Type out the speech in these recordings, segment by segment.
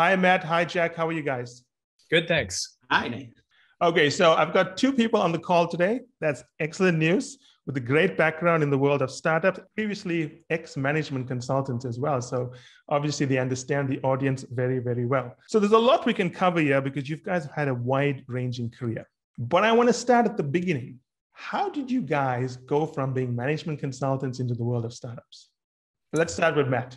Hi, Matt. Hi, Jack. How are you guys? Good, thanks. Hi. Okay, so I've got two people on the call today. That's excellent news with a great background in the world of startups, previously ex management consultants as well. So obviously, they understand the audience very, very well. So there's a lot we can cover here because you guys have had a wide ranging career. But I want to start at the beginning. How did you guys go from being management consultants into the world of startups? Let's start with Matt.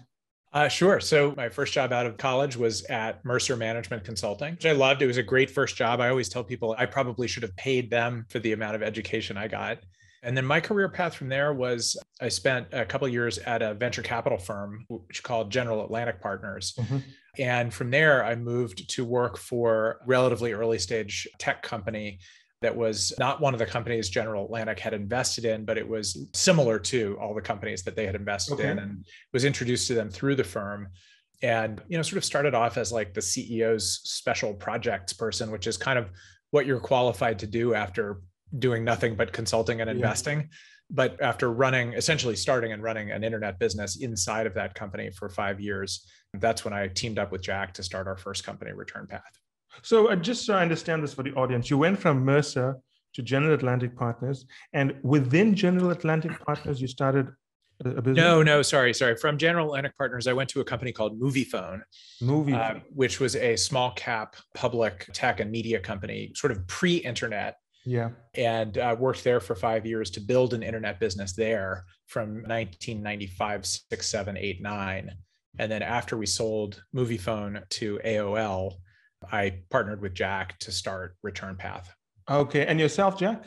Uh, sure. So my first job out of college was at Mercer Management Consulting, which I loved. It was a great first job. I always tell people I probably should have paid them for the amount of education I got. And then my career path from there was I spent a couple years at a venture capital firm, which called General Atlantic Partners. Mm-hmm. And from there, I moved to work for relatively early stage tech company that was not one of the companies General Atlantic had invested in, but it was similar to all the companies that they had invested okay. in and was introduced to them through the firm and you know sort of started off as like the CEO's special projects person which is kind of what you're qualified to do after doing nothing but consulting and investing yeah. but after running essentially starting and running an internet business inside of that company for 5 years that's when I teamed up with Jack to start our first company return path so uh, just so I understand this for the audience, you went from Mercer to General Atlantic Partners, and within General Atlantic Partners, you started no, no, sorry, sorry. From General Atlantic Partners, I went to a company called MoviePhone, Movie, uh, which was a small cap public tech and media company, sort of pre-internet. Yeah, and uh, worked there for five years to build an internet business there from 1995, six, seven, eight, nine, and then after we sold Movie Phone to AOL, I partnered with Jack to start Return Path. Okay. And yourself, Jack?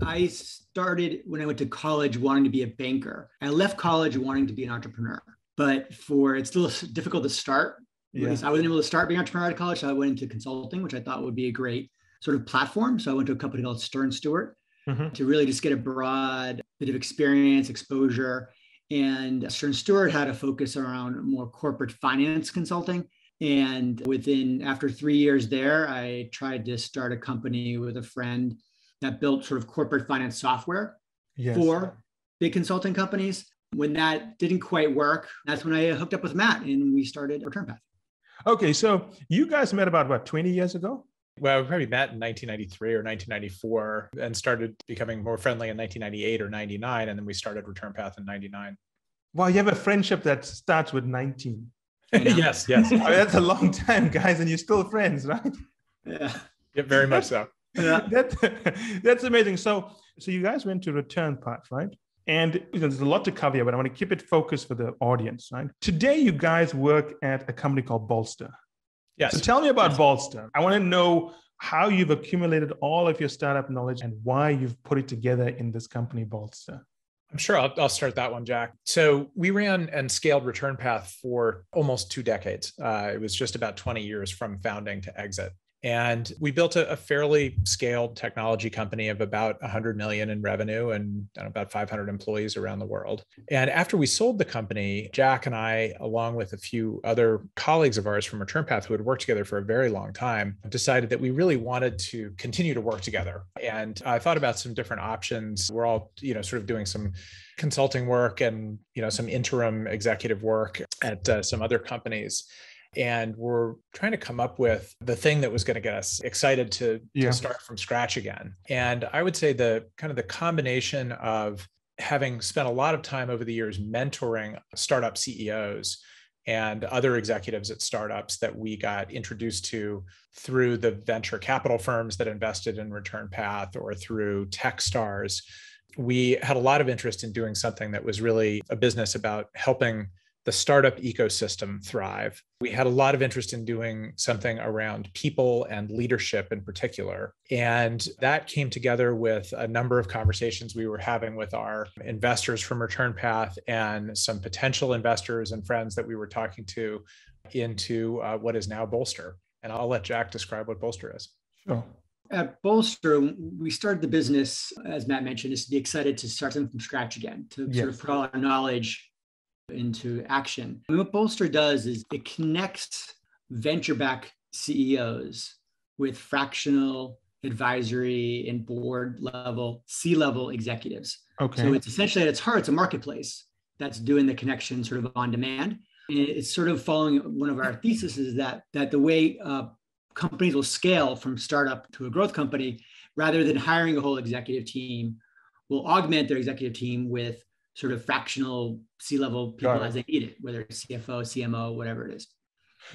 I started when I went to college wanting to be a banker. I left college wanting to be an entrepreneur, but for it's still difficult to start. Yeah. I wasn't able to start being an entrepreneur out of college. So I went into consulting, which I thought would be a great sort of platform. So I went to a company called Stern Stewart mm-hmm. to really just get a broad bit of experience, exposure. And Stern Stewart had a focus around more corporate finance consulting. And within, after three years there, I tried to start a company with a friend that built sort of corporate finance software yes. for big consulting companies. When that didn't quite work, that's when I hooked up with Matt and we started Return Path. Okay, so you guys met about what 20 years ago? Well, we probably met in 1993 or 1994 and started becoming more friendly in 1998 or 99. And then we started Return Path in 99. Wow, you have a friendship that starts with 19 yes, yes. I mean, that's a long time, guys, and you're still friends, right? Yeah. yeah very much so. Yeah. that, that's amazing. So, so you guys went to return path, right? And you know, there's a lot to cover here, but I want to keep it focused for the audience, right? Today, you guys work at a company called Bolster. Yes. So tell me about yes. Bolster. I want to know how you've accumulated all of your startup knowledge and why you've put it together in this company, Bolster. I'm sure I'll, I'll, start that one, Jack. So we ran and scaled Return Path for almost two decades. Uh, it was just about 20 years from founding to exit. And we built a, a, fairly scaled technology company of about 100 million in revenue and about 500 employees around the world. And after we sold the company, Jack and I, along with a few other colleagues of ours from Return Path who had worked together for a very long time, decided that we really wanted to continue to work together. And I thought about some different options. We're all, you know, sort of doing some consulting work and, you know, some interim executive work at uh, some other companies and we're trying to come up with the thing that was going to get us excited to, yeah. to start from scratch again. And I would say the kind of the combination of having spent a lot of time over the years mentoring startup CEOs and other executives at startups that we got introduced to through the venture capital firms that invested in Return Path or through tech stars. We had a lot of interest in doing something that was really a business about helping the startup ecosystem thrive. We had a lot of interest in doing something around people and leadership in particular. And that came together with a number of conversations we were having with our investors from Return Path and some potential investors and friends that we were talking to into uh, what is now Bolster. And I'll let Jack describe what Bolster is. Sure. At Bolster, we started the business, as Matt mentioned, is to be excited to start them from scratch again, to yes. sort of put all our knowledge into action. what Bolster does is it connects venture back CEOs with fractional advisory and board level, C level executives. Okay. So it's essentially at its heart, it's a marketplace that's doing the connection sort of on demand. And it's sort of following one of our theses is that that the way uh, companies will scale from startup to a growth company, rather than hiring a whole executive team, will augment their executive team with sort of fractional C level people as they need it, whether it's CFO, CMO, whatever it is.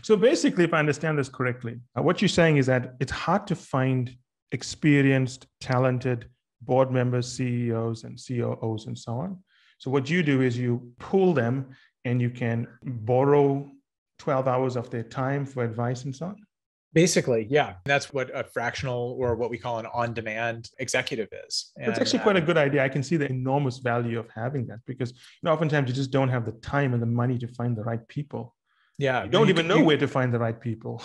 So basically, if I understand this correctly, uh, what you're saying is that it's hard to find experienced, talented board members, CEOs, and COOs, and so on. So what you do is you pull them and you can borrow 12 hours of their time for advice and so on. Basically, yeah. That's what a fractional or what we call an on demand executive is. And, it's actually quite a um, good idea. I can see the enormous value of having that because you know, oftentimes you just don't have the time and the money to find the right people. Yeah. You don't you even can, know you, where to find the right people.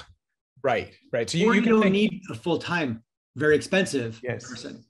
Right, right. So you, you don't think, need a full time, very expensive yes. person.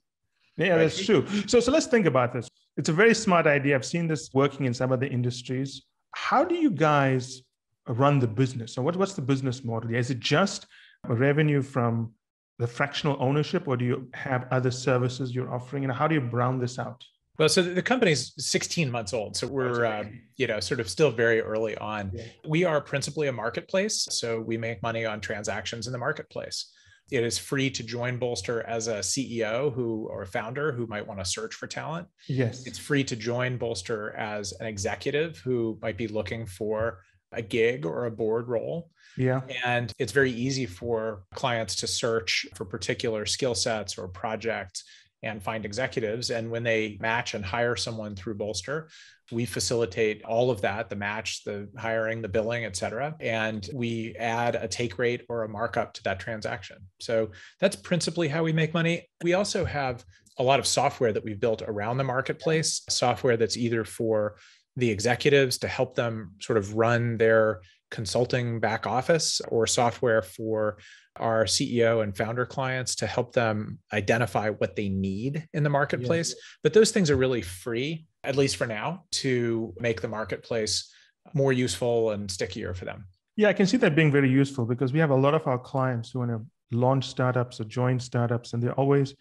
Yeah, right? that's true. So, so let's think about this. It's a very smart idea. I've seen this working in some other industries. How do you guys run the business? So what, what's the business model? Is it just revenue from the fractional ownership, or do you have other services you're offering? And how do you brown this out? Well, so the company's 16 months old, so we're uh, you know sort of still very early on. Yeah. We are principally a marketplace, so we make money on transactions in the marketplace. It is free to join Bolster as a CEO who or a founder who might want to search for talent. Yes, it's free to join Bolster as an executive who might be looking for a gig or a board role. Yeah. And it's very easy for clients to search for particular skill sets or projects and find executives. And when they match and hire someone through Bolster, we facilitate all of that the match, the hiring, the billing, et cetera. And we add a take rate or a markup to that transaction. So that's principally how we make money. We also have a lot of software that we've built around the marketplace, software that's either for the executives to help them sort of run their consulting back office or software for our CEO and founder clients to help them identify what they need in the marketplace. Yeah. But those things are really free, at least for now, to make the marketplace more useful and stickier for them. Yeah, I can see that being very useful because we have a lot of our clients who want to launch startups or join startups, and they always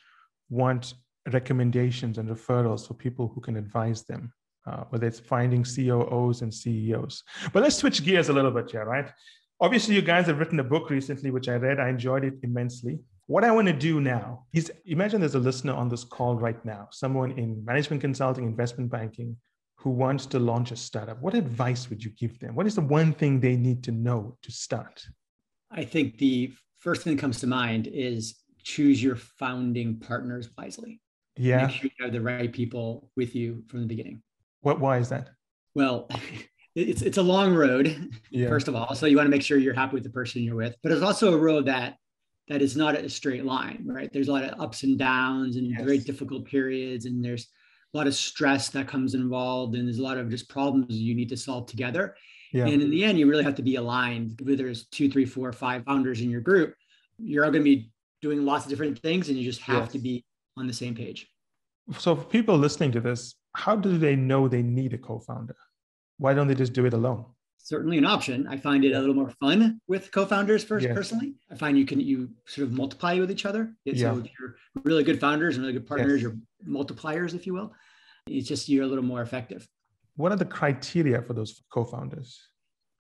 want recommendations and referrals for people who can advise them. Uh, whether it's finding COOs and CEOs. But let's switch gears a little bit here, right? Obviously, you guys have written a book recently, which I read. I enjoyed it immensely. What I want to do now is imagine there's a listener on this call right now, someone in management consulting, investment banking, who wants to launch a startup. What advice would you give them? What is the one thing they need to know to start? I think the first thing that comes to mind is choose your founding partners wisely. Yeah. Make sure you have the right people with you from the beginning. What, why is that? Well, it's, it's a long road, yeah. first of all. So you want to make sure you're happy with the person you're with, but it's also a road that that is not a straight line, right? There's a lot of ups and downs and yes. very difficult periods, and there's a lot of stress that comes involved, and there's a lot of just problems you need to solve together. Yeah. And in the end, you really have to be aligned. Whether there's two, three, four, five founders in your group, you're all going to be doing lots of different things, and you just have yes. to be on the same page. So, for people listening to this, how do they know they need a co-founder? Why don't they just do it alone? Certainly an option. I find it a little more fun with co-founders first yes. personally. I find you can you sort of multiply with each other. It's yeah. So you're really good founders and really good partners, yes. you're multipliers, if you will. It's just you're a little more effective. What are the criteria for those co-founders?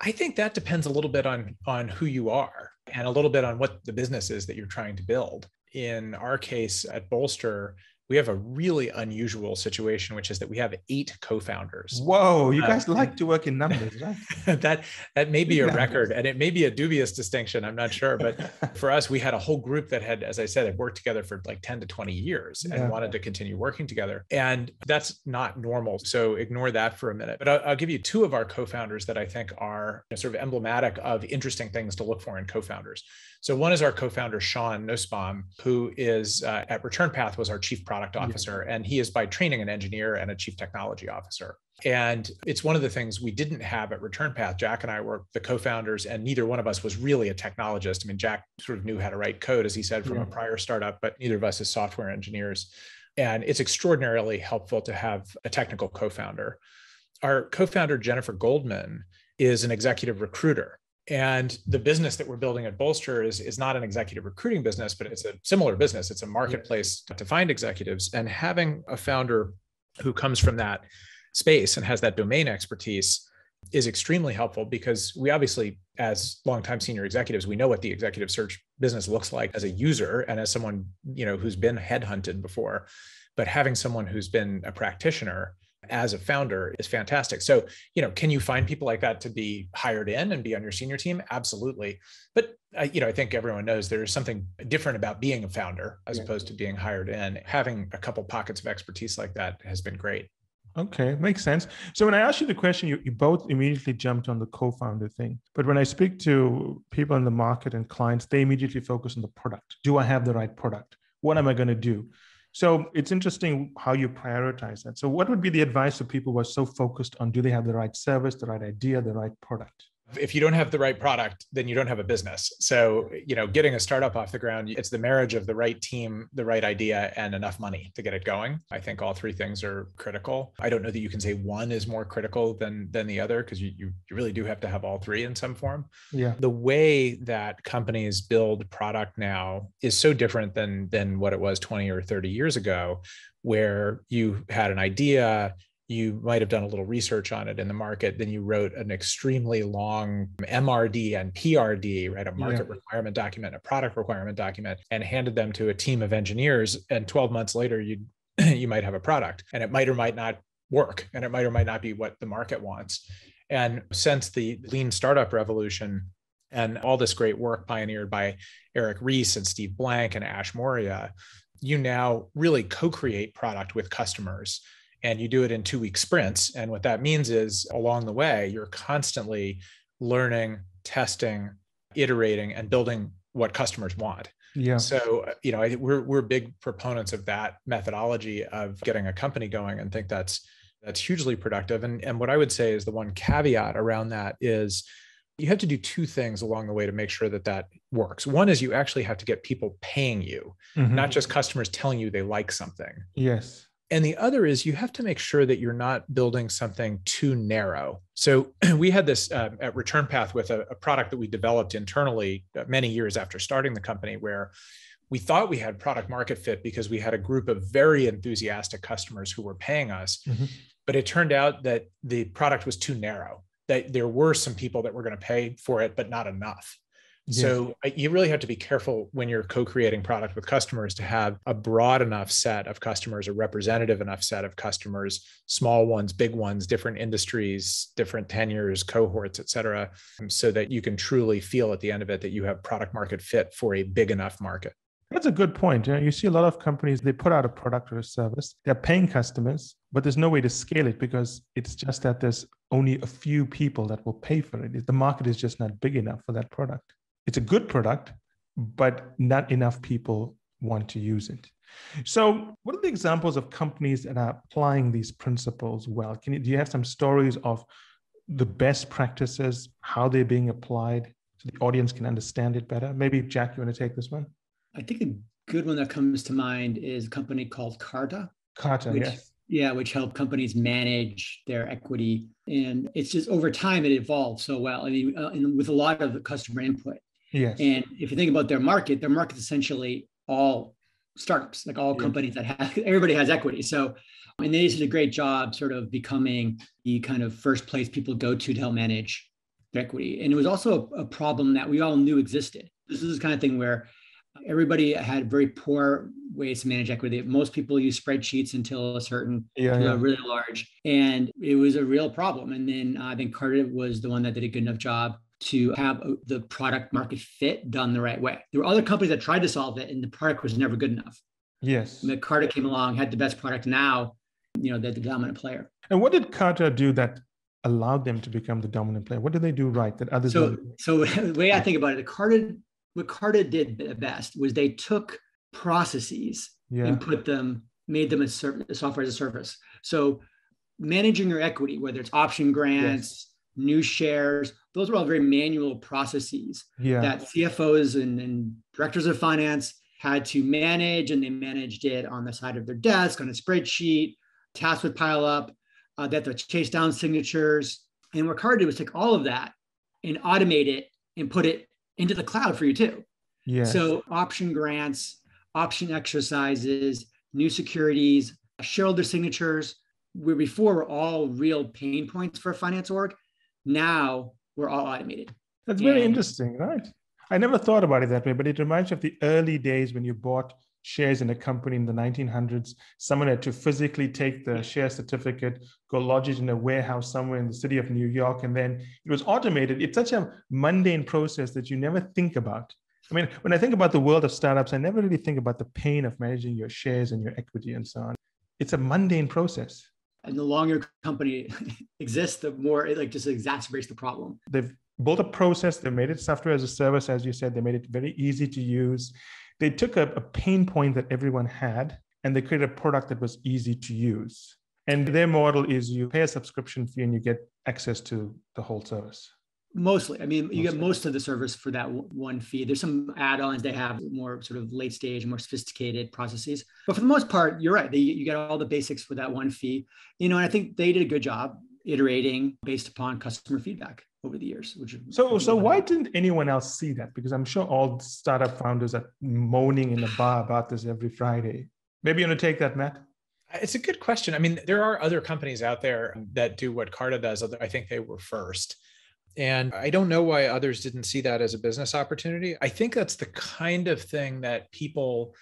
I think that depends a little bit on on who you are and a little bit on what the business is that you're trying to build. In our case at Bolster, we have a really unusual situation, which is that we have eight co-founders. Whoa, you uh, guys uh, like to work in numbers, right? that that may be in a numbers. record, and it may be a dubious distinction. I'm not sure, but for us, we had a whole group that had, as I said, had worked together for like 10 to 20 years and wanted to continue working together, and that's not normal. So ignore that for a minute. But I'll, I'll give you two of our co-founders that I think are you know, sort of emblematic of interesting things to look for in co-founders. So one is our co-founder Sean Nussbaum, who is uh, at Return Path was our chief product product officer. Yeah. And he is by training an engineer and a chief technology officer. And it's one of the things we didn't have at Return Path. Jack and I were the co founders, and neither one of us was really a technologist. I mean, Jack sort of knew how to write code, as he said, from yeah. a prior startup, but neither of us is software engineers. And it's extraordinarily helpful to have a technical co founder. Our co founder, Jennifer Goldman, is an executive recruiter. And the business that we're building at Bolster is, is not an executive recruiting business, but it's a similar business. It's a marketplace to find executives. And having a founder who comes from that space and has that domain expertise is extremely helpful because we obviously, as longtime senior executives, we know what the executive search business looks like as a user and as someone you know who's been headhunted before. But having someone who's been a practitioner as a founder is fantastic. So, you know, can you find people like that to be hired in and be on your senior team? Absolutely. But, uh, you know, I think everyone knows there is something different about being a founder as yeah. opposed to being hired in. Having a couple pockets of expertise like that has been great. Okay, makes sense. So when I asked you the question, you, you both immediately jumped on the co-founder thing. But when I speak to people in the market and clients, they immediately focus on the product. Do I have the right product? What am I going to do? So it's interesting how you prioritize that. So, what would be the advice of people who are so focused on do they have the right service, the right idea, the right product? if you don't have the right product then you don't have a business so you know getting a startup off the ground it's the marriage of the right team the right idea and enough money to get it going i think all three things are critical i don't know that you can say one is more critical than than the other because you, you you really do have to have all three in some form yeah the way that companies build product now is so different than than what it was 20 or 30 years ago where you had an idea you might have done a little research on it in the market. Then you wrote an extremely long MRD and PRD, right? A market yeah. requirement document, a product requirement document, and handed them to a team of engineers. And 12 months later, you you might have a product and it might or might not work and it might or might not be what the market wants. And since the lean startup revolution, and all this great work pioneered by Eric Reese and Steve Blank and Ash Moria, you now really co create product with customers and you do it in two week sprints. And what that means is along the way, you're constantly learning, testing, iterating, and building what customers want. Yeah. So, you know, I, we're, we're big proponents of that methodology of getting a company going and think that's, that's hugely productive. And, and what I would say is the one caveat around that is you have to do two things along the way to make sure that that works. One is you actually have to get people paying you, mm-hmm. not just customers telling you they like something. Yes. And the other is you have to make sure that you're not building something too narrow. So we had this uh, at Return Path with a, a product that we developed internally uh, many years after starting the company, where we thought we had product market fit because we had a group of very enthusiastic customers who were paying us. Mm-hmm. But it turned out that the product was too narrow, that there were some people that were going to pay for it, but not enough. Yeah. So you really have to be careful when you're co-creating product with customers to have a broad enough set of customers, a representative enough set of customers, small ones, big ones, different industries, different tenures, cohorts, et cetera, um, so that you can truly feel at the end of it that you have product market fit for a big enough market. That's a good point. You, know, you see a lot of companies, they put out a product or a service, they're paying customers, but there's no way to scale it because it's just that there's only a few people that will pay for it. The market is just not big enough for that product. It's a good product, but not enough people want to use it. So, what are the examples of companies that are applying these principles well? Can you, do you have some stories of the best practices, how they're being applied, so the audience can understand it better? Maybe Jack, you want to take this one? I think a good one that comes to mind is a company called Carta. Carta, which, yes. Yeah, which help companies manage their equity, and it's just over time it evolves so well. I mean, uh, and with a lot of customer input, Yes. And if you think about their market, their market's essentially all startups, like all companies that have everybody has equity. So and they did a great job sort of becoming the kind of first place people go to to help manage their equity. And it was also a, a problem that we all knew existed. This is the kind of thing where everybody had very poor ways to manage equity. Most people use spreadsheets until a certain, yeah, yeah. really large, and it was a real problem. And then uh, I think Carter was the one that did a good enough job to have the product market fit done the right way. There were other companies that tried to solve it and the product was never good enough. Yes. Carta came along, had the best product now, you know, they're the dominant player. And what did Carta do that allowed them to become the dominant player? What did they do right that others So so the way I think about it, Carta what Carta did the best was they took processes yeah. and put them made them a service, software as a service. So managing your equity, whether it's option grants, new shares. Those were all very manual processes yeah. that CFOs and, and directors of finance had to manage, and they managed it on the side of their desk, on a spreadsheet. Tasks would pile up. Uh, they had to chase down signatures. And what Card did was take all of that and automate it and put it into the cloud for you too. Yes. So option grants, option exercises, new securities, shareholder signatures, where before were all real pain points for a finance org. Now we're all automated. That's very and, interesting, right? I never thought about it that way, but it reminds me of the early days when you bought shares in a company in the 1900s. Someone had to physically take the share certificate, go lodge it in a warehouse somewhere in the city of New York, and then it was automated. It's such a mundane process that you never think about. I mean, when I think about the world of startups, I never really think about the pain of managing your shares and your equity and so on. It's a mundane process and the longer company exists, the more it like just exacerbates the problem. They've built a process. They made it software as a service, as you said. They made it very easy to use. They took a, a pain point that everyone had and they created a product that was easy to use. And their model is you pay a subscription fee and you get access to the whole service. Mostly, I mean, mostly. you get most of the service for that w- one fee. There's some add-ons they have more sort of late stage, more sophisticated processes, but for the most part, you're right. They, you get all the basics for that one fee. You know, and I think they did a good job iterating based upon customer feedback over the years. Which so so why didn't anyone else see that? Because I'm sure all startup founders are moaning in the bar about this every Friday. Maybe you want to take that, Matt. Uh, it's a good question. I mean, there are other companies out there mm. that do what Carta does. I think they were first. And I don't know why others didn't see that as a business opportunity. I think that's the kind of thing that people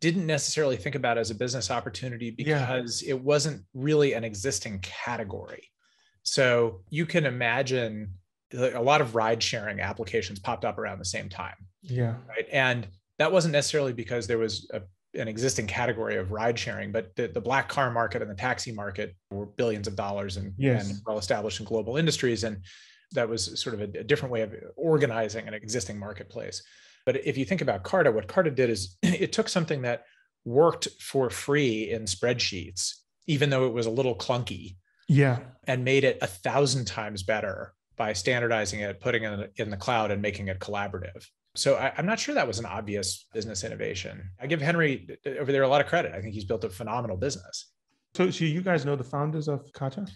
didn't necessarily think about as a business opportunity because yeah. it wasn't really an existing category. So you can imagine a lot of ride sharing applications popped up around the same time. Yeah. Right. And that wasn't necessarily because there was a, an existing category of ride sharing, but the, the, black car market and the taxi market were billions of dollars and, yes. and well established in global industries. And that was sort of a, a different way of organizing an existing marketplace. But if you think about Carta, what Carta did is it took something that worked for free in spreadsheets, even though it was a little clunky. Yeah. And made it a thousand times better by standardizing it, putting it in the cloud, and making it collaborative. So I, am not sure that was an obvious business innovation. I give Henry over there a lot of credit. I think he's built a phenomenal business. So, so you guys know the founders of Kata?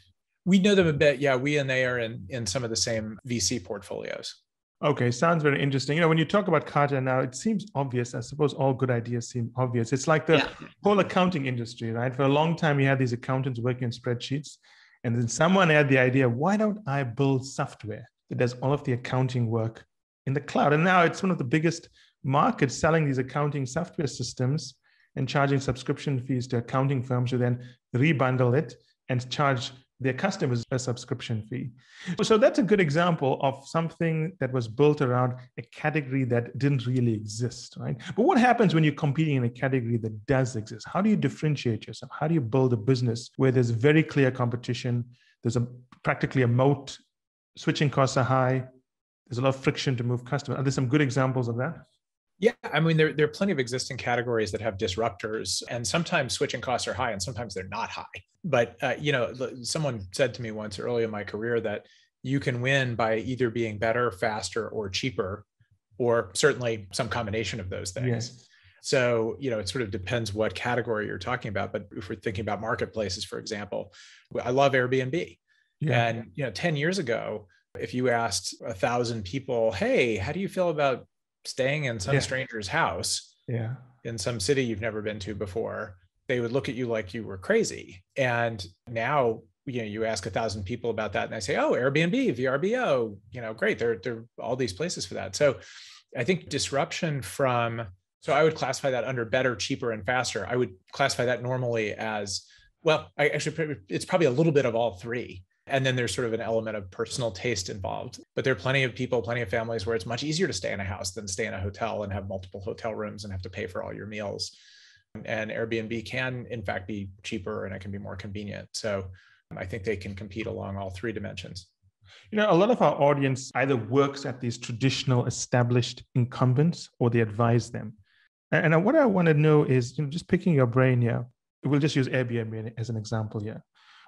we know them a bit. Yeah, we and they are in in some of the same VC portfolios. Okay, sounds very interesting. You know, when you talk about Kata now, it seems obvious. I suppose all good ideas seem obvious. It's like the yeah. whole accounting industry, right? For a long time, you had these accountants working on spreadsheets, and then someone had the idea, why don't I build software that does all of the accounting work in the cloud? And now it's one of the biggest markets selling these accounting software systems and charging subscription fees to accounting firms who then rebundle it and charge their customers a subscription fee. So that's a good example of something that was built around a category that didn't really exist, right? But what happens when you're competing in a category that does exist? How do you differentiate yourself? How do you build a business where there's very clear competition? There's a practically a moat, switching costs are high, there's a lot of friction to move customers. Are there some good examples of that? Yeah, I mean, there, there are plenty of existing categories that have disruptors, and sometimes switching costs are high and sometimes they're not high. But, uh, you know, someone said to me once early in my career that you can win by either being better, faster, or cheaper, or certainly some combination of those things. Yes. So, you know, it sort of depends what category you're talking about. But if we're thinking about marketplaces, for example, I love Airbnb. Yeah. And, you know, 10 years ago, if you asked a thousand people, hey, how do you feel about staying in some yeah. stranger's house yeah. in some city you've never been to before, they would look at you like you were crazy. And now, you know, you ask a thousand people about that and they say, oh, Airbnb, VRBO, you know, great. There, there are all these places for that. So I think disruption from, so I would classify that under better, cheaper, and faster. I would classify that normally as, well, I actually, it's probably a little bit of all three and then there's sort of an element of personal taste involved. But there are plenty of people, plenty of families where it's much easier to stay in a house than stay in a hotel and have multiple hotel rooms and have to pay for all your meals. And Airbnb can, in fact, be cheaper and it can be more convenient. So um, I think they can compete along all three dimensions. You know, a lot of our audience either works at these traditional established incumbents or they advise them. And what I want to know is, you know, just picking your brain here, we'll just use Airbnb as an example here.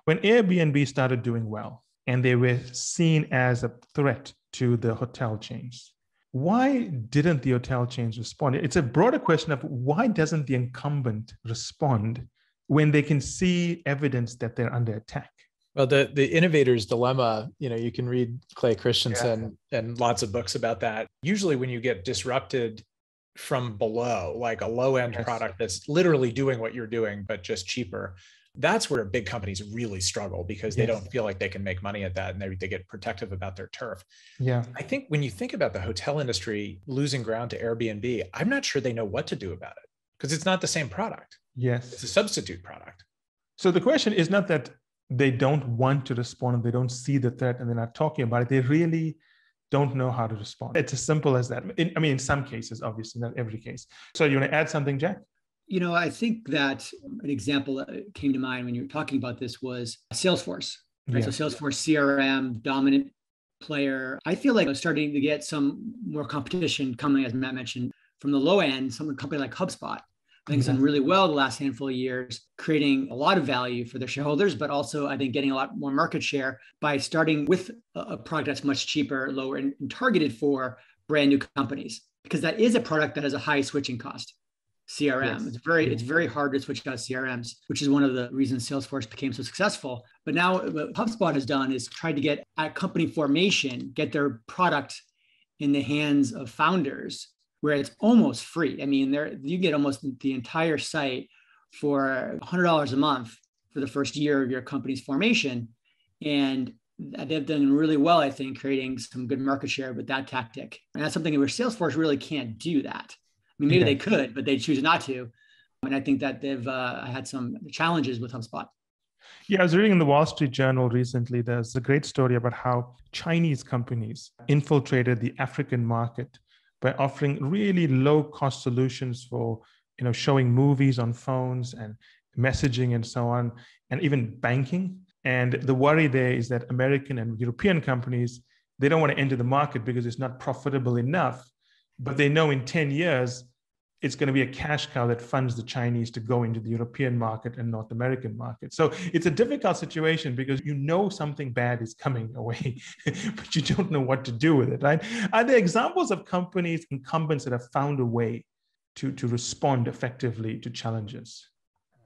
When Airbnb started doing well and they were seen as a threat to the hotel chains, why didn't the hotel chains respond? It's a broader question of why doesn't the incumbent respond when they can see evidence that they're under attack? Well, the the innovator's dilemma, you know, you can read Clay Christensen yeah. and lots of books about that. Usually when you get disrupted from below, like a low-end yes. product that's literally doing what you're doing but just cheaper, that's where big companies really struggle because yes. they don't feel like they can make money at that and they, they get protective about their turf. Yeah. I think when you think about the hotel industry losing ground to Airbnb, I'm not sure they know what to do about it because it's not the same product. Yes. It's a substitute product. So the question is not that they don't want to respond and they don't see the threat and they're not talking about it. They really don't know how to respond. It's as simple as that. In, I mean, in some cases, obviously, not every case. So you want to add something, Jack? You know, I think that an example that came to mind when you were talking about this was Salesforce. Right? Yeah. So Salesforce CRM, dominant player. I feel like I'm starting to get some more competition coming, as Matt mentioned, from the low end, some company like HubSpot. I think has done really well the last handful of years, creating a lot of value for their shareholders, but also I think getting a lot more market share by starting with a product that's much cheaper, lower, and targeted for brand new companies, because that is a product that has a high switching cost. CRM. Yes. It's very yeah. it's very hard to switch out CRMs, which is one of the reasons Salesforce became so successful. But now what HubSpot has done is tried to get at company formation, get their product in the hands of founders where it's almost free. I mean, there you get almost the entire site for $100 a month for the first year of your company's formation and they've done really well, I think, creating some good market share with that tactic. And that's something where Salesforce really can't do that mean, maybe okay. they could, but they choose not to. And I think that they've uh, had some challenges with HubSpot. Yeah, I was reading in the Wall Street Journal recently. There's a great story about how Chinese companies infiltrated the African market by offering really low cost solutions for, you know, showing movies on phones and messaging and so on, and even banking. And the worry there is that American and European companies, they don't want to enter the market because it's not profitable enough. But they know in 10 years, it's going to be a cash cow that funds the Chinese to go into the European market and North American market. So it's a difficult situation because you know something bad is coming away, but you don't know what to do with it, right? Are there examples of companies, incumbents that have found a way to, to respond effectively to challenges?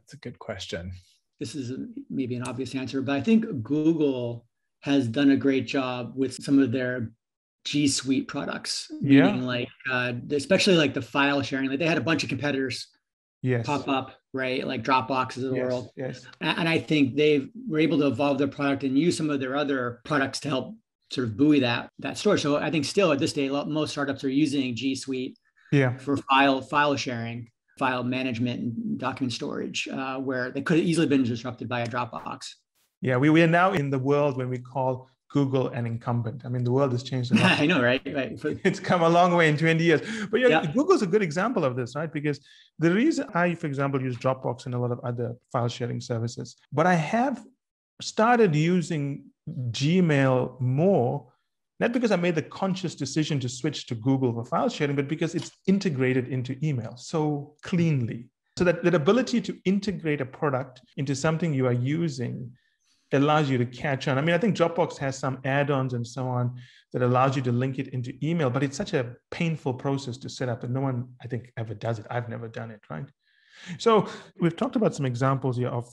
That's a good question. This is maybe an obvious answer, but I think Google has done a great job with some of their G Suite products. Yeah. Like uh, especially like the file sharing, like they had a bunch of competitors yes. pop up, right? Like Dropbox of the yes, world. Yes. And I think they were able to evolve their product and use some of their other products to help sort of buoy that that store. So I think still at this day, most startups are using G Suite yeah. for file file sharing, file management, and document storage, uh, where they could have easily been disrupted by a Dropbox. Yeah, we, we are now in the world when we call Google an incumbent. I mean, the world has changed. A lot. I know, right? right. it's come a long way in 20 years. But yeah, yeah. Google's a good example of this, right? Because the reason I, for example, use Dropbox and a lot of other file sharing services, but I have started using Gmail more, not because I made the conscious decision to switch to Google for file sharing, but because it's integrated into email so cleanly. So that, that ability to integrate a product into something you are using allows you to catch on. I mean, I think Dropbox has some add-ons and so on that allows you to link it into email, but it's such a painful process to set up, and no one I think ever does it. I've never done it, right? So we've talked about some examples here of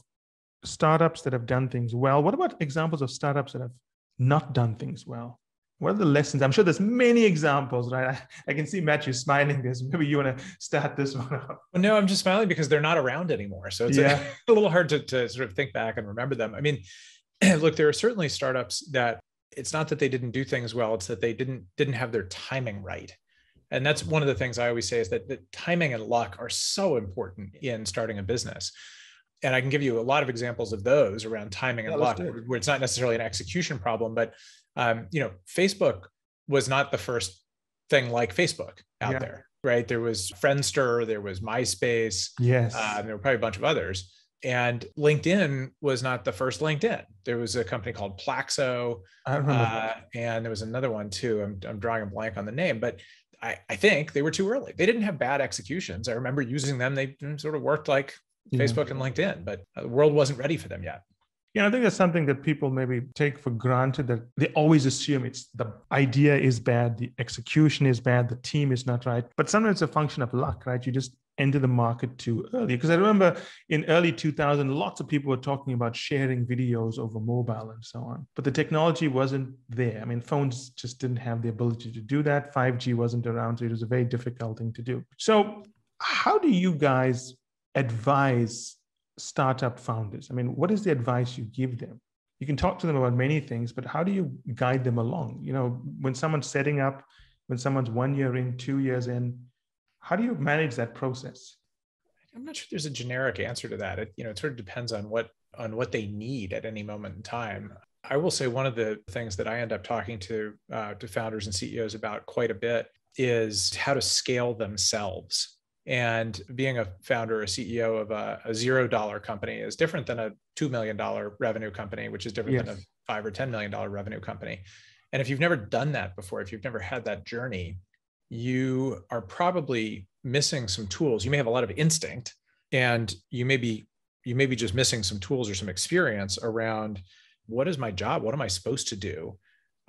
startups that have done things well. What about examples of startups that have not done things well? what are the lessons? I'm sure there's many examples, right? I, I can see Matthew smiling because maybe you want to start this one up. Well, no, I'm just smiling because they're not around anymore. So it's yeah. a, a, little hard to, to sort of think back and remember them. I mean, look, there are certainly startups that it's not that they didn't do things well, it's that they didn't didn't have their timing right. And that's one of the things I always say is that the timing and luck are so important in starting a business and I can give you a lot of examples of those around timing and yeah, luck, where it's not necessarily an execution problem, but um, you know, Facebook was not the first thing like Facebook out yeah. there, right? There was Friendster, there was MySpace, yes, uh, there were probably a bunch of others. And LinkedIn was not the first LinkedIn. There was a company called Plaxo, uh, and there was another one too. I'm, I'm drawing a blank on the name, but I, I, think they were too early. They didn't have bad executions. I remember using them. They sort of worked like yeah. Facebook and LinkedIn, but the world wasn't ready for them yet. Yeah, I think that's something that people maybe take for granted that they always assume it's the idea is bad, the execution is bad, the team is not right. But sometimes it's a function of luck, right? You just enter the market too early. Because I remember in early 2000, lots of people were talking about sharing videos over mobile and so on. But the technology wasn't there. I mean, phones just didn't have the ability to do that. 5G wasn't around. So it was a very difficult thing to do. So, how do you guys advise startup founders? I mean, what is the advice you give them? You can talk to them about many things, but how do you guide them along? You know, when someone's setting up, when someone's one year in, two years in, how do you manage that process? I'm not sure there's a generic answer to that. It, you know, it sort of depends on what on what they need at any moment in time. I will say one of the things that I end up talking to uh, to founders and CEOs about quite a bit is how to scale themselves and being a founder or CEO of a, a zero dollar company is different than a $2 million revenue company, which is different yes. than a five or $10 million revenue company. And if you've never done that before, if you've never had that journey, you are probably missing some tools. You may have a lot of instinct and you may be you may be just missing some tools or some experience around what is my job? What am I supposed to do?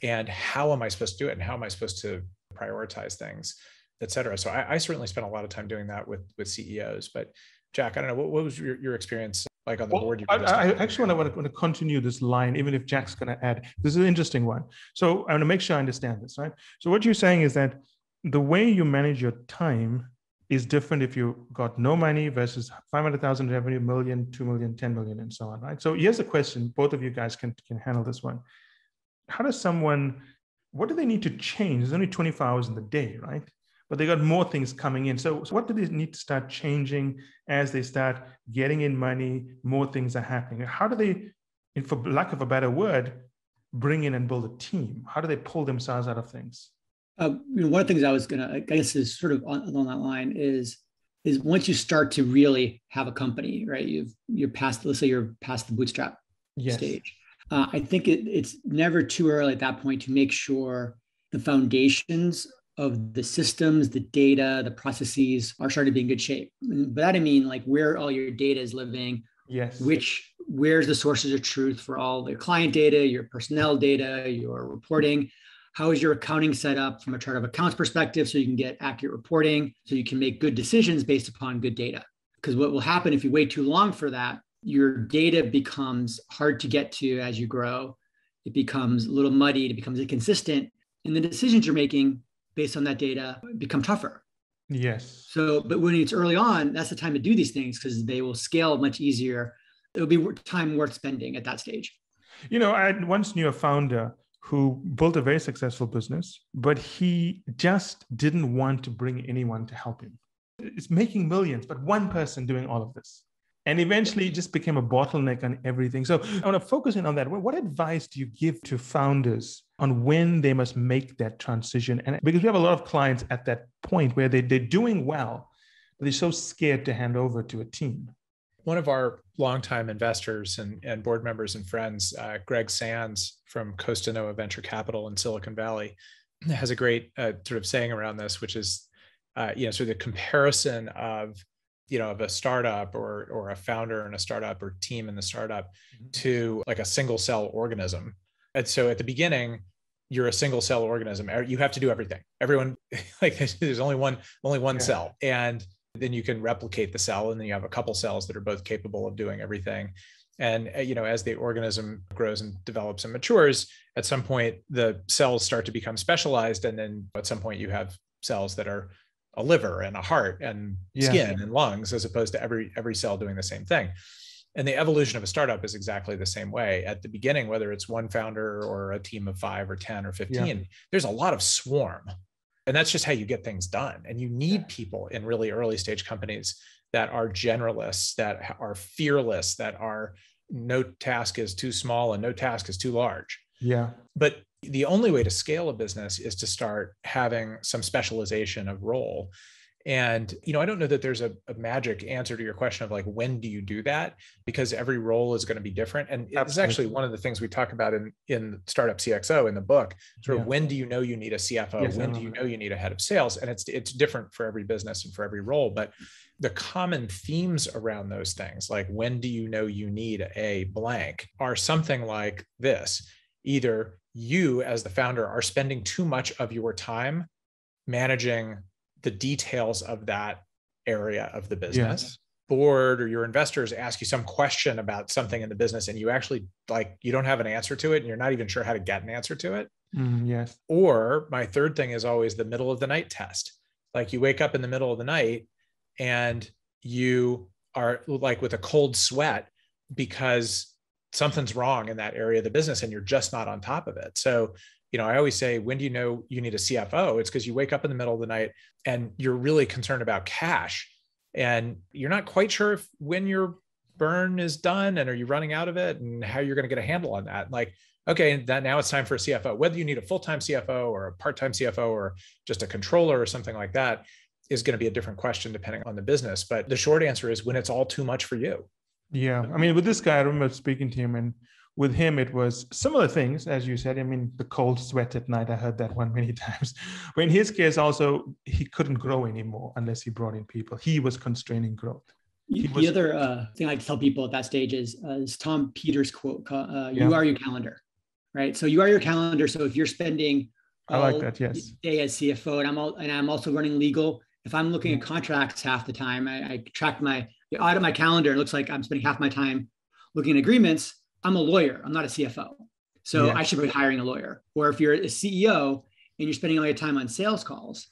And how am I supposed to do it? And how am I supposed to prioritize things? et cetera. So I, I certainly spent a lot of time doing that with with CEOs. But Jack, I don't know what, what was your, your experience like on the well, board? I, I actually want to, want to continue this line, even if Jack's going to add. This is an interesting one. So I want to make sure I understand this, right? So what you're saying is that the way you manage your time is different if you got no money versus 500,000 revenue, million, 2 million, 10 million, and so on, right? So here's a question. Both of you guys can, can handle this one. How does someone, what do they need to change? There's only 24 hours in the day, right? but they got more things coming in. So, so what do they need to start changing as they start getting in money? More things are happening. How do they, for lack of a better word, bring in and build a team? How do they pull themselves out of things? Uh, you know, one of the things I was gonna, I guess, is sort of on, along that line is is once you start to really have a company, right? You've you're past, let's say you're past the bootstrap yes. stage. Uh, I think it, it's never too early at that point to make sure the foundations of the systems, the data, the processes are starting to be in good shape. But that I mean like where all your data is living. Yes. Which where's the sources of truth for all the client data, your personnel data, your reporting? How is your accounting set up from a chart of accounts perspective so you can get accurate reporting, so you can make good decisions based upon good data? Because what will happen if you wait too long for that, your data becomes hard to get to as you grow. It becomes a little muddied, it becomes inconsistent. And the decisions you're making based on that data become tougher. Yes. So, but when it's early on, that's the time to do these things because they will scale much easier. It'll be time worth spending at that stage. You know, I once knew a founder who built a very successful business, but he just didn't want to bring anyone to help him. It's making millions, but one person doing all of this and eventually it just became a bottleneck on everything. So I want to focus in on that. What advice do you give to founders on when they must make that transition? And because we have a lot of clients at that point where they, they're doing well, but they're so scared to hand over to a team. One of our longtime investors and, and board members and friends, uh, Greg Sands from Costa Nova Venture Capital in Silicon Valley, has a great uh, sort of saying around this, which is, uh, you know, sort of the comparison of you know of a startup or or a founder and a startup or team in the startup mm-hmm. to like a single cell organism and so at the beginning you're a single cell organism er, you have to do everything everyone like there's only one only one yeah. cell and then you can replicate the cell and then you have a couple cells that are both capable of doing everything and uh, you know as the organism grows and develops and matures at some point the cells start to become specialized and then at some point you have cells that are a liver and a heart and yeah. skin and lungs as opposed to every every cell doing the same thing and the evolution of a startup is exactly the same way at the beginning whether it's one founder or a team of 5 or 10 or 15 yeah. there's a lot of swarm and that's just how you get things done and you need people in really early stage companies that are generalists that are fearless that are no task is too small and no task is too large yeah but the only way to scale a business is to start having some specialization of role and you know i don't know that there's a, a, magic answer to your question of like when do you do that because every role is going to be different and it's actually one of the things we talk about in in startup cxo in the book sort of yeah. when do you know you need a cfo yes, when do you know you need a head of sales and it's it's different for every business and for every role but the common themes around those things like when do you know you need a blank are something like this either you as the founder are spending too much of your time managing the details of that area of the business. Yes. Board or your investors ask you some question about something in the business and you actually like you don't have an answer to it and you're not even sure how to get an answer to it. Mm, yes. Or my third thing is always the middle of the night test. Like you wake up in the middle of the night and you are like with a cold sweat because something's wrong in that area of the business and you're just not on top of it. So, you know, I always say, when do you know you need a CFO? It's because you wake up in the middle of the night and you're really concerned about cash and you're not quite sure if when your burn is done and are you running out of it and how you're going to get a handle on that. Like, okay, that now it's time for a CFO, whether you need a full-time CFO or a part-time CFO or just a controller or something like that is going to be a different question depending on the business. But the short answer is when it's all too much for you yeah, I mean, with this guy, I remember speaking to him, and with him, it was similar things, as you said. I mean, the cold sweat at night. I heard that one many times. But in his case, also, he couldn't grow anymore unless he brought in people. He was constraining growth. the other uh, thing I tell people at that stage is, uh, is Tom Peters' quote: uh, "You yeah. are your calendar." Right. So you are your calendar. So if you're spending I like that. Yes. Day as CFO, and I'm all, and I'm also running legal. If I'm looking at mm-hmm. contracts half the time, I, I track my you out of my calendar, it looks like I'm spending half my time looking at agreements. I'm a lawyer. I'm not a CFO. So yeah. I should be hiring a lawyer. Or if you're a CEO and you're spending all your time on sales calls,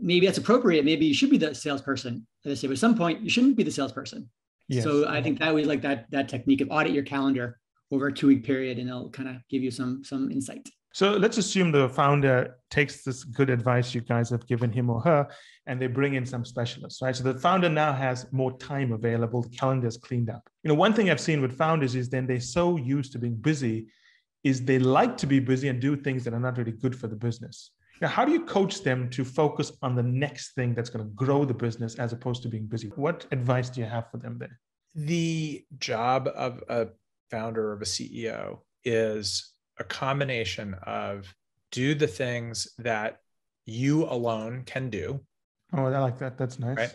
maybe that's appropriate. Maybe you should be the salesperson. I say, but at some point, you shouldn't be the salesperson. Yes. So I think that was like that that technique of audit your calendar over a two week period, and it'll kind of give you some some insight. So let's assume the founder takes this good advice you guys have given him or her, and they bring in some specialists, right? So the founder now has more time available. The calendar's cleaned up. You know, one thing I've seen with founders is then they're so used to being busy, is they like to be busy and do things that are not really good for the business. Now, how do you coach them to focus on the next thing that's going to grow the business as opposed to being busy? What advice do you have for them there? The job of a founder of a CEO is a combination of do the things that you alone can do. Oh, I like that. That's nice. Right?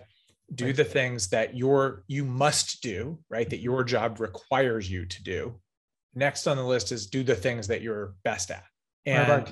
Do nice. the things that your you must do, right? That your job requires you to do. Next on the list is do the things that you're best at. And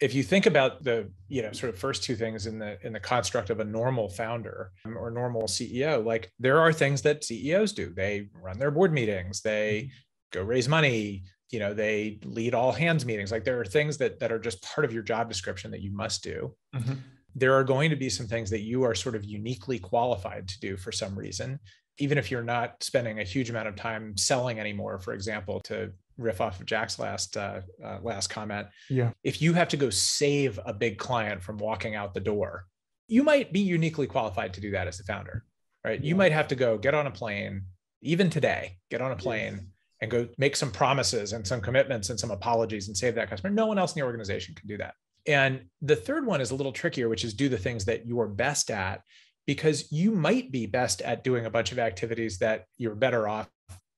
if you think about the, you know, sort of first two things in the in the construct of a normal founder um, or normal CEO, like there are things that CEOs do. They run their board meetings, they mm-hmm. go raise money, you know they lead all hands meetings like there are things that that are just part of your job description that you must do mm-hmm. there are going to be some things that you are sort of uniquely qualified to do for some reason even if you're not spending a huge amount of time selling anymore for example to riff off of jack's last uh, uh, last comment yeah if you have to go save a big client from walking out the door you might be uniquely qualified to do that as the founder right yeah. you might have to go get on a plane even today get on a plane yes and go make some promises and some commitments and some apologies and save that customer. No one else in the organization can do that. And the third one is a little trickier, which is do the things that you are best at, because you might be best at doing a bunch of activities that you're better off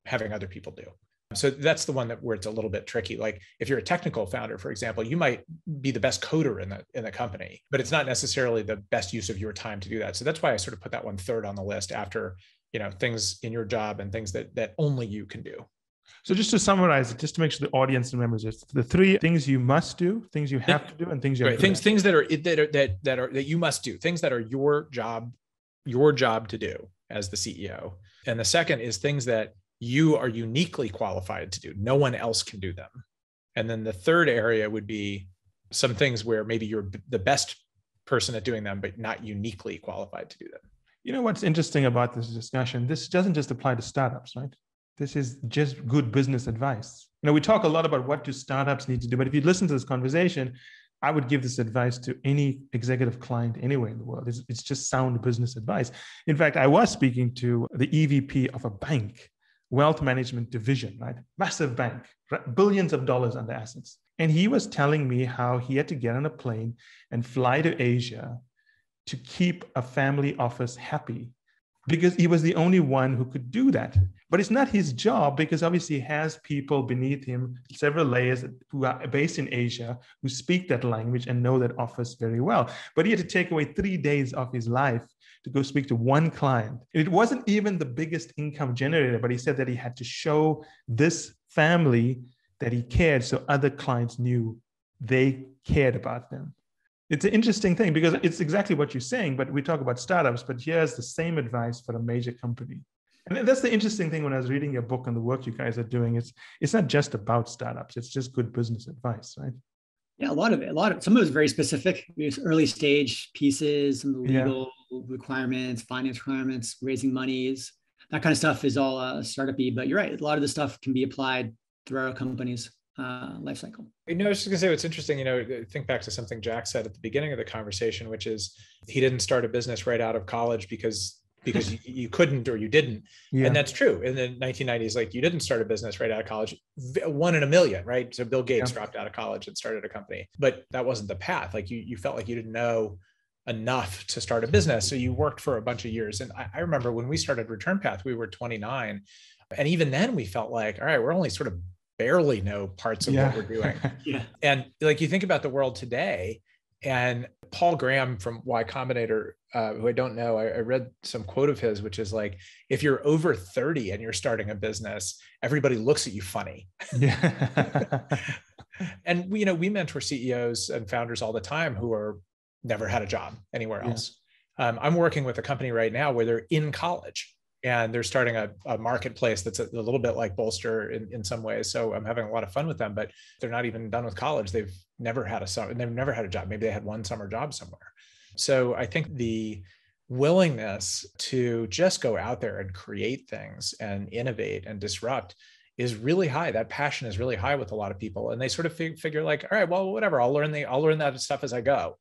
having other people do. So that's the one that where it's a little bit tricky. Like if you're a technical founder, for example, you might be the best coder in the in the company, but it's not necessarily the best use of your time to do that. So that's why I sort of put that one third on the list after you know things in your job and things that that only you can do. So just to summarize it, just to make sure the audience remembers it, the three things you must do, things you have to do, and things you right. things things that are that are that that are that you must do, things that are your job, your job to do as the CEO. And the second is things that you are uniquely qualified to do. No one else can do them. And then the third area would be some things where maybe you're the best person at doing them, but not uniquely qualified to do them. You know what's interesting about this discussion? This doesn't just apply to startups, right? This is just good business advice. You know, we talk a lot about what do startups need to do, but if you listen to this conversation, I would give this advice to any executive client anywhere in the world. It's, it's just sound business advice. In fact, I was speaking to the EVP of a bank, wealth management division, right? Massive bank, right? billions of dollars under assets. And he was telling me how he had to get on a plane and fly to Asia to keep a family office happy because he was the only one who could do that. But it's not his job because obviously he has people beneath him, several layers who are based in Asia who speak that language and know that office very well. But he had to take away three days of his life to go speak to one client. It wasn't even the biggest income generator, but he said that he had to show this family that he cared so other clients knew they cared about them. It's an interesting thing because it's exactly what you're saying, but we talk about startups, but here's the same advice for a major company. And that's the interesting thing when I was reading your book and the work you guys are doing. It's it's not just about startups, it's just good business advice, right? Yeah, a lot of it, a lot of some of it's very specific. early stage pieces, some of the legal yeah. requirements, finance requirements, raising monies, that kind of stuff is all uh, startup but you're right, a lot of the stuff can be applied through our companies uh, life cycle. You know, I was just gonna say what's interesting. You know, think back to something Jack said at the beginning of the conversation, which is he didn't start a business right out of college because because you, you, couldn't or you didn't, yeah. and that's true. In the 1990s, like you didn't start a business right out of college, one in a million, right? So Bill Gates yeah. dropped out of college and started a company, but that wasn't the path. Like you, you felt like you didn't know enough to start a business, so you worked for a bunch of years. And I, I remember when we started Return Path, we were 29. And even then, we felt like, all right, we're only sort of barely know parts of yeah. what we're doing. yeah. And like you think about the world today, and Paul Graham from Y Combinator, uh, who I don't know, I, I, read some quote of his, which is like, if you're over 30 and you're starting a business, everybody looks at you funny. Yeah. and we, you know, we mentor CEOs and founders all the time who are never had a job anywhere else. Yeah. Um, I'm working with a company right now where they're in college and they're starting a, a marketplace that's a, a, little bit like bolster in, in some ways so i'm having a lot of fun with them but they're not even done with college they've never had a summer they've never had a job maybe they had one summer job somewhere so i think the willingness to just go out there and create things and innovate and disrupt is really high that passion is really high with a lot of people and they sort of fig- figure like all right well whatever i'll learn the i'll learn that stuff as i go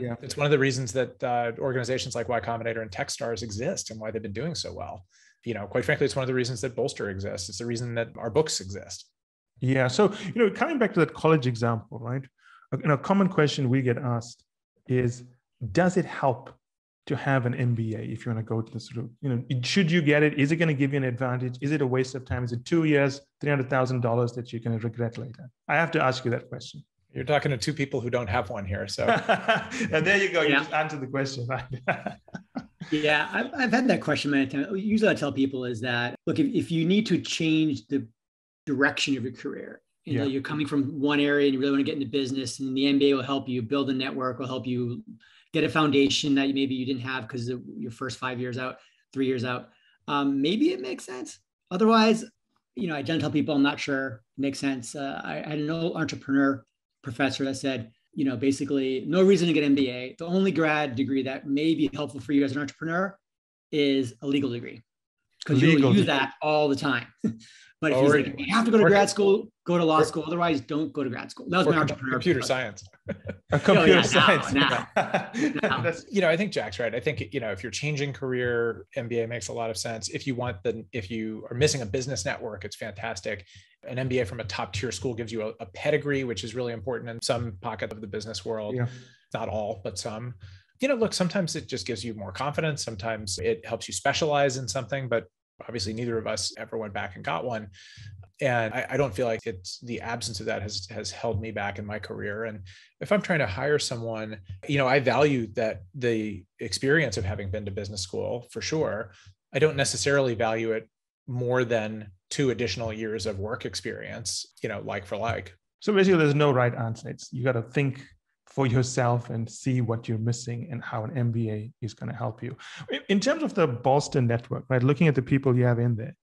yeah. It's one of the reasons that uh, organizations like Y Combinator and Techstars exist and why they've been doing so well. You know, quite frankly, it's one of the reasons that Bolster exists. It's the reason that our books exist. Yeah. So, you know, coming back to that college example, right? And a common question we get asked is Does it help to have an MBA if you want to go to this route? You know, should you get it? Is it going to give you an advantage? Is it a waste of time? Is it two years, $300,000 that you're going to regret later? I have to ask you that question. You're talking to two people who don't have one here. So and there you go. You yeah. just the question. yeah, I've, I've, had that question many times. Usually I tell people is that, look, if, if you need to change the direction of your career, you yeah. know, you're coming from one area and you really want to get into business and the MBA will help you build a network, will help you get a foundation that maybe you didn't have because your first five years out, three years out. Um, maybe it makes sense. Otherwise, you know, I don't tell people I'm not sure makes sense. Uh, I, I had an old entrepreneur professor that said, you know, basically no reason to get MBA. The only grad degree that may be helpful for you as an entrepreneur is a legal degree because you use that all the time. But if like, you have to go to grad school, go to law school. Otherwise, don't go to grad school. That was my entrepreneur. Computer science. Oh, computer science. Now, you know, I think Jack's right. I think you know, if you're changing career, MBA makes a lot of sense. If you want the, if you are missing a business network, it's fantastic. An MBA from a top tier school gives you a, a pedigree, which is really important in some pocket of the business world. Yeah. Not all, but some you know, look, sometimes it just gives you more confidence. Sometimes it helps you specialize in something, but obviously neither of us ever went back and got one and I, I, don't feel like it's the absence of that has has held me back in my career and if i'm trying to hire someone you know i value that the experience of having been to business school for sure i don't necessarily value it more than two additional years of work experience you know like for like so basically there's no right answer it's you got to think for yourself and see what you're missing and how an MBA is going to help you. In terms of the Boston network, right, looking at the people you have in there,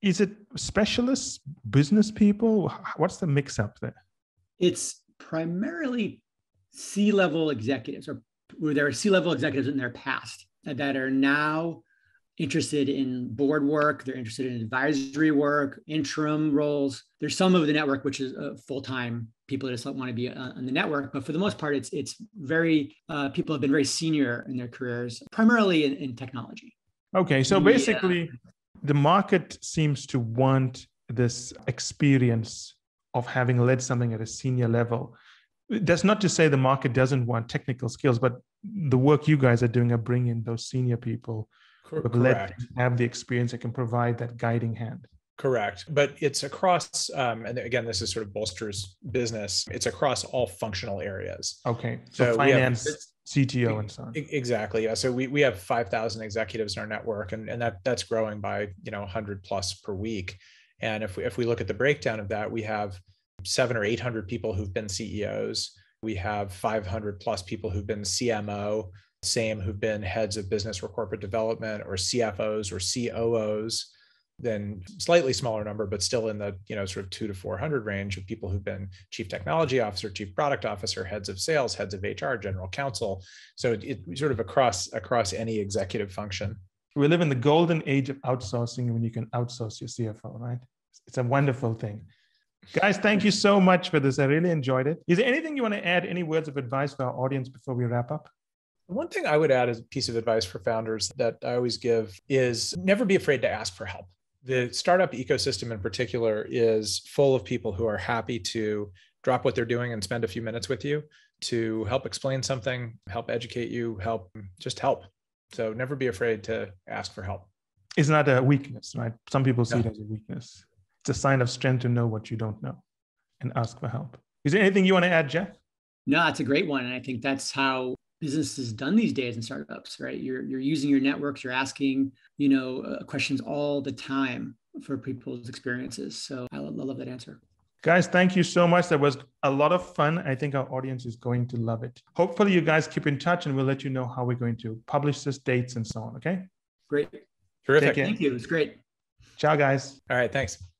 is it specialists, business people? What's the mix up there? It's primarily C level executives, or were there are C level executives in their past that are now interested in board work, they're interested in advisory work, interim roles. There's some of the network which is uh, full time people that just want to be on uh, the network, but for the most part, it's it's very uh, people have been very senior in their careers, primarily in, in technology. Okay, so basically, the market seems to want this experience of having led something at a senior level. That's not to say the market doesn't want technical skills, but the work you guys are doing are bringing those senior people Correct. But let them have the experience that can provide that guiding hand. Correct. But it's across, um, and again, this is sort of bolsters business. It's across all functional areas. Okay. So, so finance, have, CTO, and so on. Exactly. Yeah. So we, we have 5,000 executives in our network, and, and that that's growing by, you know, 100 plus per week. And if we, if we look at the breakdown of that, we have seven or 800 people who've been CEOs. We have 500 plus people who've been CMO same who've been heads of business or corporate development or CFOs or COOs, then slightly smaller number, but still in the you know sort of two to four hundred range of people who've been chief technology officer, chief product officer, heads of sales, heads of HR, general counsel. So it, it sort of across across any executive function. We live in the golden age of outsourcing when you can outsource your CFO, right? It's a wonderful thing. Guys, thank you so much for this. I really enjoyed it. Is there anything you want to add? Any words of advice for our audience before we wrap up? One thing I would add as a piece of advice for founders that I always give is never be afraid to ask for help. The startup ecosystem in particular is full of people who are happy to drop what they're doing and spend a few minutes with you to help explain something, help educate you, help just help. So never be afraid to ask for help. It's not a weakness, right? Some people see no. it as a weakness. It's a sign of strength to know what you don't know and ask for help. Is there anything you want to add, Jeff? No, that's a great one. And I think that's how business done these days in startups, right? You're you're using your networks, you're asking, you know, uh, questions all the time for people's experiences. So I love, I love that answer. Guys, thank you so much. That was a lot of fun. I think our audience is going to love it. Hopefully, you guys keep in touch and we'll let you know how we're going to publish this, dates, and so on. Okay. Great. Terrific. Thank you. It's great. Ciao, guys. All right. Thanks.